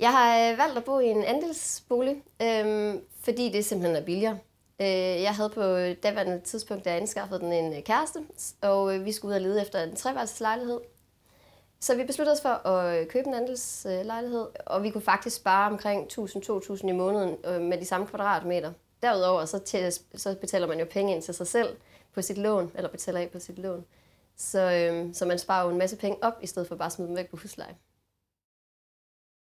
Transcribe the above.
Jeg har øh, valgt at bo i en andelsbolig, øhm, fordi det simpelthen er billigere. Øh, jeg havde på daværende tidspunkt, da jeg anskaffede den, en øh, kæreste, og øh, vi skulle ud og lede efter en treværelseslejlighed. Så vi besluttede os for at købe en andelslejlighed, og vi kunne faktisk spare omkring 1.000-2.000 i måneden med de samme kvadratmeter. Derudover så, til, så betaler man jo penge ind til sig selv på sit lån, eller betaler af på sit lån. Så, øhm, så man sparer jo en masse penge op, i stedet for bare at smide dem væk på husleje.